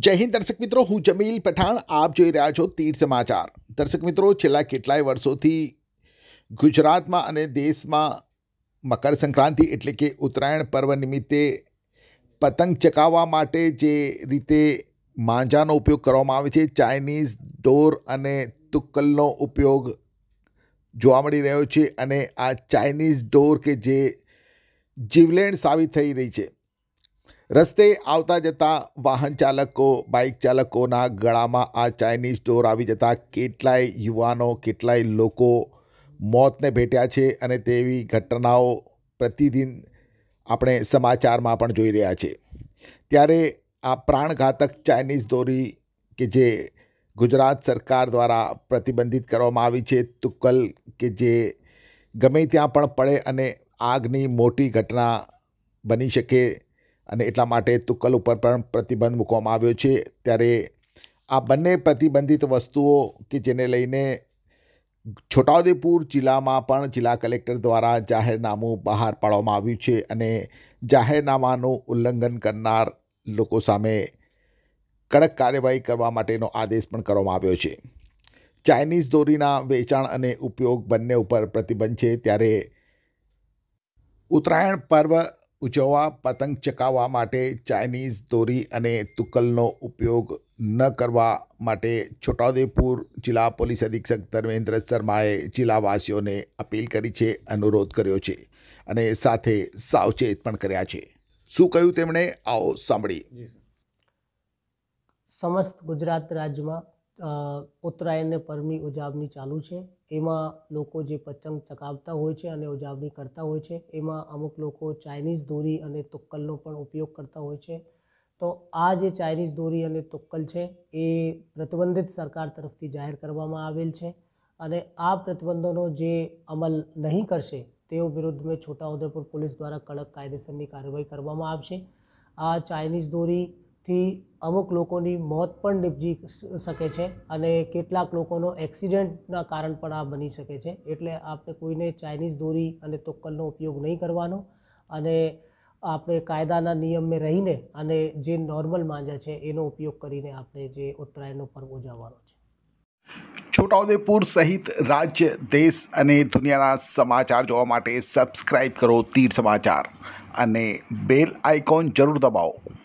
જય હિન્દ દર્શક મિત્રો હું જમીલ પઠાણ આપ જોઈ રહ્યા છો તીર્થ સમાચાર દર્શક મિત્રો છેલ્લા કેટલાય વર્ષોથી ગુજરાતમાં અને દેશમાં મકર સંક્રાંતિ એટલે કે ઉત્તરાયણ પર્વ નિમિત્તે પતંગ ચકાવવા માટે જે રીતે માંજાનો ઉપયોગ કરવામાં આવે છે ચાઇનીઝ ડોર અને તુક્કલનો ઉપયોગ જોવા મળી રહ્યો છે અને આ ચાઇનીઝ ડોર કે જે જીવલેણ સાબિત થઈ રહી છે રસ્તે આવતા જતા વાહન ચાલકો બાઇક ચાલકોના ગળામાં આ ચાઇનીઝ ઢોર આવી જતાં કેટલાય યુવાનો કેટલાય લોકો મોતને ભેટ્યા છે અને તેવી ઘટનાઓ પ્રતિદિન આપણે સમાચારમાં પણ જોઈ રહ્યા છે ત્યારે આ પ્રાણઘાતક ચાઇનીઝ દોરી કે જે ગુજરાત સરકાર દ્વારા પ્રતિબંધિત કરવામાં આવી છે તુક્કલ કે જે ગમે ત્યાં પણ પડે અને આગની મોટી ઘટના બની શકે અને એટલા માટે તુક્કલ ઉપર પણ પ્રતિબંધ મૂકવામાં આવ્યો છે ત્યારે આ બંને પ્રતિબંધિત વસ્તુઓ કે જેને લઈને છોટાઉદેપુર જિલ્લામાં પણ જિલ્લા કલેક્ટર દ્વારા જાહેરનામું બહાર પાડવામાં આવ્યું છે અને જાહેરનામાનું ઉલ્લંઘન કરનાર લોકો સામે કડક કાર્યવાહી કરવા માટેનો આદેશ પણ કરવામાં આવ્યો છે ચાઇનીઝ દોરીના વેચાણ અને ઉપયોગ બંને ઉપર પ્રતિબંધ છે ત્યારે ઉત્તરાયણ પર્વ ઉજવવા પતંગ ચકાવવા માટે ચાઇનીઝ દોરી અને તુક્કલનો ઉપયોગ ન કરવા માટે છોટાઉદેપુર જિલ્લા પોલીસ અધિક્ષક ધર્મેન્દ્ર શર્માએ જિલ્લાવાસીઓને અપીલ કરી છે અનુરોધ કર્યો છે અને સાથે સાવચેત પણ કર્યા છે શું કહ્યું તેમણે આવો સાંભળી સમસ્ત ગુજરાત રાજ્યમાં ઉત્તરાયણને પરમી ઉજાવણી ચાલુ છે એમાં લોકો જે પતંગ ચકાવતા હોય છે અને ઉજાવણી કરતા હોય છે એમાં અમુક લોકો ચાઇનીઝ દોરી અને તુક્કલનો પણ ઉપયોગ કરતા હોય છે તો આ જે ચાઇનીઝ દોરી અને તુક્કલ છે એ પ્રતિબંધિત સરકાર તરફથી જાહેર કરવામાં આવેલ છે અને આ પ્રતિબંધોનો જે અમલ નહીં કરશે તેઓ વિરુદ્ધ મેં છોટાઉદેપુર પોલીસ દ્વારા કડક કાયદેસરની કાર્યવાહી કરવામાં આવશે આ ચાઇનીઝ દોરી થી અમુક લોકોની મોત પણ નિપજી શકે છે અને કેટલાક લોકોનો એક્સિડન્ટના કારણ પણ આ બની શકે છે એટલે આપણે કોઈને ચાઇનીઝ દોરી અને તોક્કલનો ઉપયોગ નહીં કરવાનો અને આપણે કાયદાના નિયમે રહીને અને જે નોર્મલ માંજા છે એનો ઉપયોગ કરીને આપણે જે ઉત્તરાયણનો પર્વ ઉજવવાનો છે છોટાઉદેપુર સહિત રાજ્ય દેશ અને દુનિયાના સમાચાર જોવા માટે સબસ્ક્રાઈબ કરો તીર સમાચાર અને બેલ આઇકોન જરૂર દબાવો